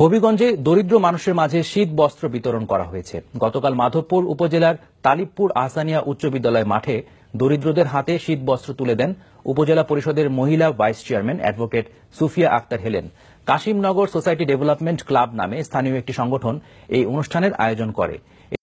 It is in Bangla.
হবিগঞ্জে দরিদ্র মানুষের মাঝে শীত বস্ত্র বিতরণ করা হয়েছে গতকাল মাধবপুর উপজেলার তালিবপুর আহসানিয়া উচ্চ বিদ্যালয় মাঠে দরিদ্রদের হাতে শীত বস্ত্র তুলে দেন উপজেলা পরিষদের মহিলা vice chairman advocate Sufia Akter Helen Kashimnagar society development club নামে স্থানীয় একটি সংগঠন এই অনুষ্ঠানের আয়োজন করে